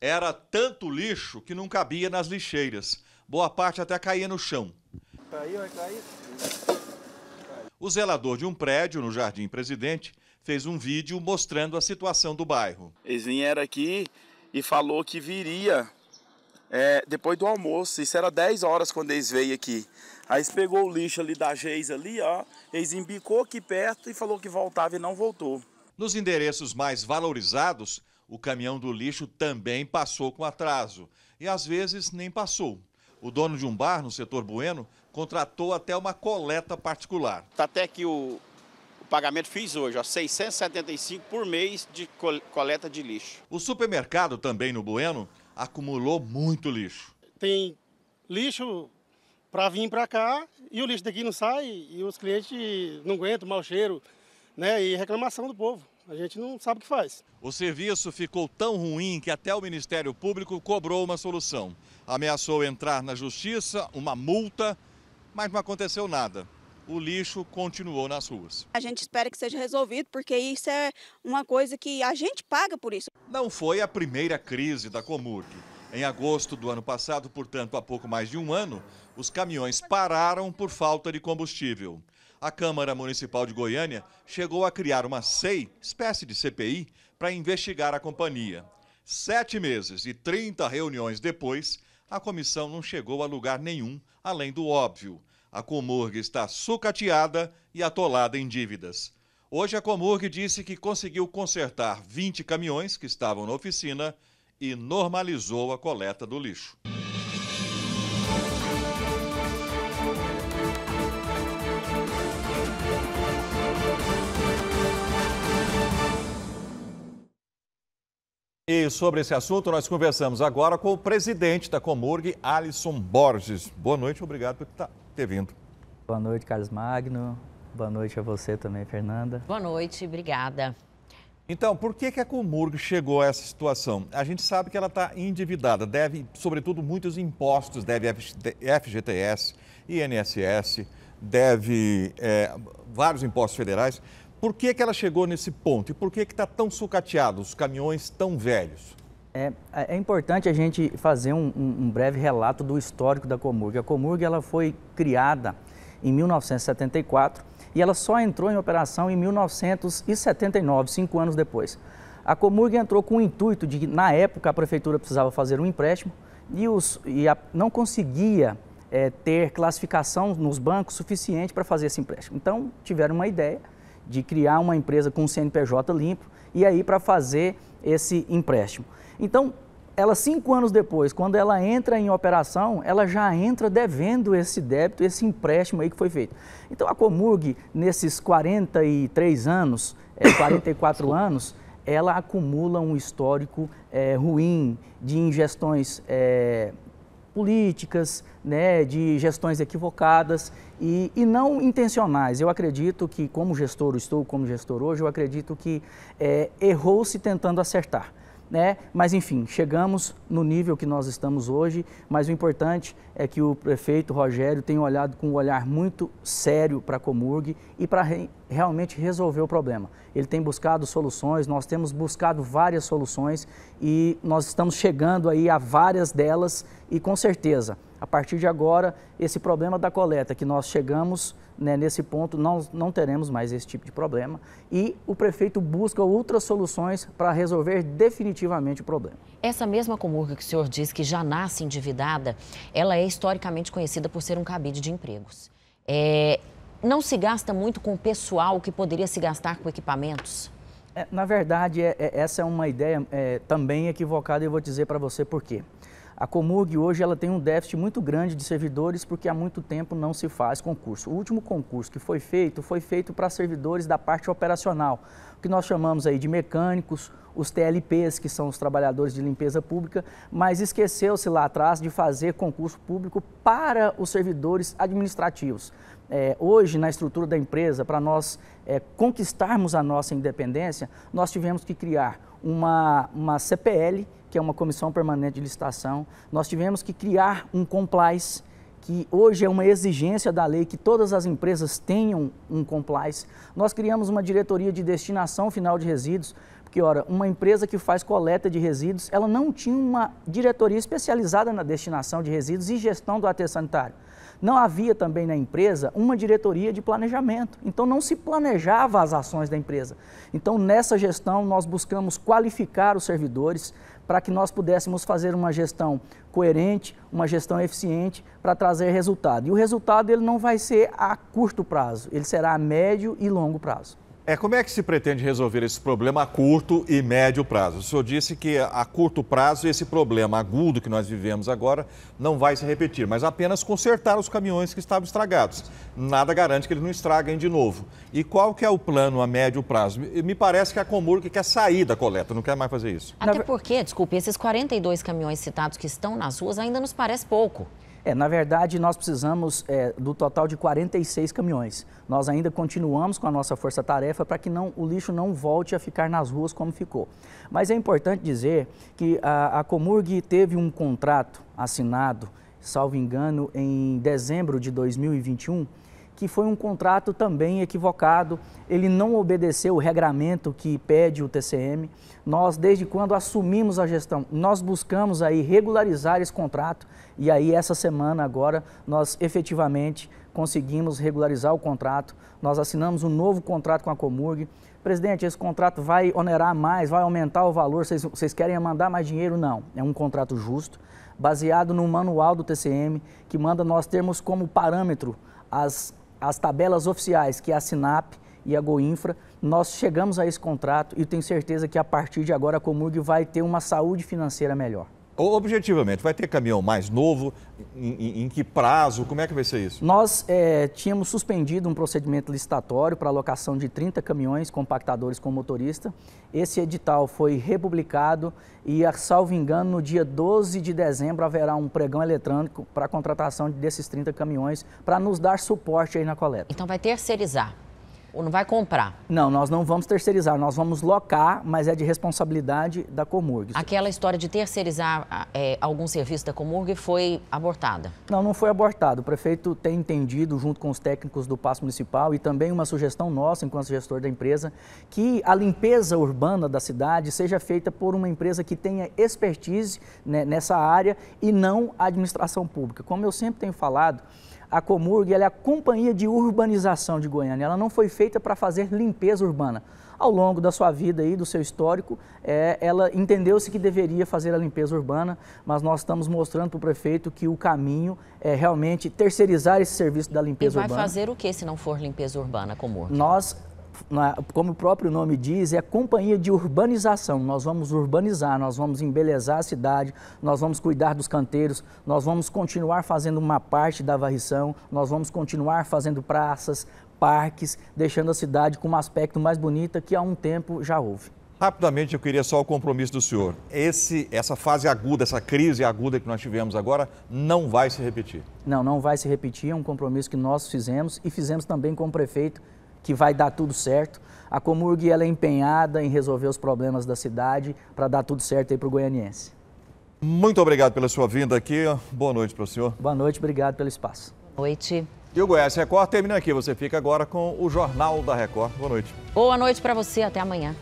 Era tanto lixo que não cabia nas lixeiras. Boa parte até caía no chão. Caiu, vai cair. O zelador de um prédio no Jardim Presidente fez um vídeo mostrando a situação do bairro. Eles vieram aqui e falou que viria é, depois do almoço. Isso era 10 horas quando eles veio aqui. Aí eles pegou o lixo ali da Geis ali, ó. Eles embicou aqui perto e falou que voltava e não voltou. Nos endereços mais valorizados, o caminhão do lixo também passou com atraso. E às vezes nem passou. O dono de um bar no setor Bueno contratou até uma coleta particular. Está até que o, o, pagamento fiz hoje, ó, 675 por mês de coleta de lixo. O supermercado também no Bueno acumulou muito lixo. Tem lixo para vir para cá e o lixo daqui não sai e os clientes não aguentam o mau cheiro né, e reclamação do povo a gente não sabe o que faz. O serviço ficou tão ruim que até o Ministério Público cobrou uma solução. Ameaçou entrar na justiça, uma multa, mas não aconteceu nada. O lixo continuou nas ruas. A gente espera que seja resolvido, porque isso é uma coisa que a gente paga por isso. Não foi a primeira crise da Comurg. Em agosto do ano passado, portanto, há pouco mais de um ano, os caminhões pararam por falta de combustível a Câmara Municipal de Goiânia chegou a criar uma SEI, espécie de CPI, para investigar a companhia. Sete meses e 30 reuniões depois, a comissão não chegou a lugar nenhum, além do óbvio. A Comurg está sucateada e atolada em dívidas. Hoje a Comurg disse que conseguiu consertar 20 caminhões que estavam na oficina e normalizou a coleta do lixo. E sobre esse assunto, nós conversamos agora com o presidente da Comurg, Alisson Borges. Boa noite, obrigado por tá, ter vindo. Boa noite, Carlos Magno. Boa noite a você também, Fernanda. Boa noite, obrigada. Então, por que, que a Comurg chegou a essa situação? A gente sabe que ela está endividada, deve, sobretudo, muitos impostos, deve FGTS, INSS, deve é, vários impostos federais. Por que, que ela chegou nesse ponto e por que está tão sucateado, os caminhões tão velhos? É, é, é importante a gente fazer um, um, breve relato do histórico da Comurg. A Comurg ela foi criada em 1974 e ela só entrou em operação em 1979, cinco anos depois. A Comurg entrou com o intuito de que, na época, a prefeitura precisava fazer um empréstimo e, os, e a, não conseguia é, ter classificação nos bancos suficiente para fazer esse empréstimo. Então, tiveram uma ideia de criar uma empresa com CNPJ limpo e aí para fazer esse empréstimo. Então, ela cinco anos depois, quando ela entra em operação, ela já entra devendo esse débito, esse empréstimo aí que foi feito. Então a Comurg, nesses 43 anos, é, 44 anos, ela acumula um histórico é, ruim de ingestões é, políticas, né, de gestões equivocadas e, e não intencionais. Eu acredito que, como gestor, estou como gestor hoje, eu acredito que é, errou-se tentando acertar. Né? Mas enfim, chegamos no nível que nós estamos hoje, mas o importante é que o prefeito Rogério tenha olhado com um olhar muito sério para a Comurg e para realmente resolver o problema. Ele tem buscado soluções, nós temos buscado várias soluções e nós estamos chegando aí a várias delas e com certeza, a partir de agora, esse problema da coleta que nós chegamos né, nesse ponto, nós não teremos mais esse tipo de problema e o prefeito busca outras soluções para resolver definitivamente o problema. Essa mesma comurga que o senhor diz que já nasce endividada, ela é historicamente conhecida por ser um cabide de empregos. É, não se gasta muito com o pessoal que poderia se gastar com equipamentos? É, na verdade, é, é, essa é uma ideia é, também equivocada e eu vou dizer para você por quê. A Comurg hoje ela tem um déficit muito grande de servidores porque há muito tempo não se faz concurso. O último concurso que foi feito foi feito para servidores da parte operacional, o que nós chamamos aí de mecânicos, os TLPs, que são os trabalhadores de limpeza pública, mas esqueceu-se lá atrás de fazer concurso público para os servidores administrativos é, hoje na estrutura da empresa, para nós é, conquistarmos a nossa independência, nós tivemos que criar uma, uma CPL, que é uma Comissão Permanente de Licitação, nós tivemos que criar um Complice, que hoje é uma exigência da lei que todas as empresas tenham um Complice, Nós criamos uma diretoria de destinação final de resíduos, ora, uma empresa que faz coleta de resíduos, ela não tinha uma diretoria especializada na destinação de resíduos e gestão do aterro sanitário. Não havia também na empresa uma diretoria de planejamento, então não se planejava as ações da empresa. Então, nessa gestão, nós buscamos qualificar os servidores para que nós pudéssemos fazer uma gestão coerente, uma gestão eficiente para trazer resultado. E o resultado ele não vai ser a curto prazo, ele será a médio e longo prazo. É, como é que se pretende resolver esse problema a curto e médio prazo? O senhor disse que a curto prazo esse problema agudo que nós vivemos agora não vai se repetir, mas apenas consertar os caminhões que estavam estragados. Nada garante que eles não estraguem de novo. E qual que é o plano a médio prazo? Me parece que a Comurg quer sair da coleta, não quer mais fazer isso. Até porque, desculpe, esses 42 caminhões citados que estão nas ruas ainda nos parece pouco. É, na verdade, nós precisamos é, do total de 46 caminhões. Nós ainda continuamos com a nossa força-tarefa para que não, o lixo não volte a ficar nas ruas como ficou. Mas é importante dizer que a, a Comurg teve um contrato assinado, salvo engano, em dezembro de 2021 que foi um contrato também equivocado, ele não obedeceu o regramento que pede o TCM. Nós, desde quando assumimos a gestão, nós buscamos aí regularizar esse contrato e aí essa semana agora nós efetivamente conseguimos regularizar o contrato, nós assinamos um novo contrato com a Comurg. Presidente, esse contrato vai onerar mais, vai aumentar o valor, vocês, vocês querem mandar mais dinheiro? Não, é um contrato justo, baseado no manual do TCM, que manda nós termos como parâmetro as as tabelas oficiais que é a SINAP e a Goinfra, nós chegamos a esse contrato e tenho certeza que a partir de agora a Comurg vai ter uma saúde financeira melhor. Objetivamente, vai ter caminhão mais novo? Em, em, em que prazo? Como é que vai ser isso? Nós é, tínhamos suspendido um procedimento licitatório para alocação de 30 caminhões compactadores com motorista. Esse edital foi republicado e, a salvo engano, no dia 12 de dezembro haverá um pregão eletrônico para a contratação desses 30 caminhões para nos dar suporte aí na coleta. Então vai terceirizar? Ou não vai comprar? Não, nós não vamos terceirizar, nós vamos locar, mas é de responsabilidade da Comurg. Aquela história de terceirizar é, algum serviço da Comurg foi abortada? Não, não foi abortado. O prefeito tem entendido, junto com os técnicos do Passo Municipal e também uma sugestão nossa, enquanto gestor da empresa, que a limpeza urbana da cidade seja feita por uma empresa que tenha expertise né, nessa área e não a administração pública. Como eu sempre tenho falado, a Comurg é a Companhia de Urbanização de Goiânia. Ela não foi feita para fazer limpeza urbana. Ao longo da sua vida e do seu histórico, é, ela entendeu-se que deveria fazer a limpeza urbana, mas nós estamos mostrando para o prefeito que o caminho é realmente terceirizar esse serviço da limpeza urbana. E vai urbana. fazer o que se não for limpeza urbana, Comurg? Nós como o próprio nome diz, é companhia de urbanização. Nós vamos urbanizar, nós vamos embelezar a cidade, nós vamos cuidar dos canteiros, nós vamos continuar fazendo uma parte da varrição, nós vamos continuar fazendo praças, parques, deixando a cidade com um aspecto mais bonita que há um tempo já houve. Rapidamente, eu queria só o compromisso do senhor. Esse, essa fase aguda, essa crise aguda que nós tivemos agora, não vai se repetir. Não, não vai se repetir. É um compromisso que nós fizemos e fizemos também com o prefeito que vai dar tudo certo. A Comurg ela é empenhada em resolver os problemas da cidade para dar tudo certo aí para o goianiense. Muito obrigado pela sua vinda aqui. Boa noite para o senhor. Boa noite, obrigado pelo espaço. Boa noite. E o Goiás Record termina aqui. Você fica agora com o Jornal da Record. Boa noite. Boa noite para você. Até amanhã.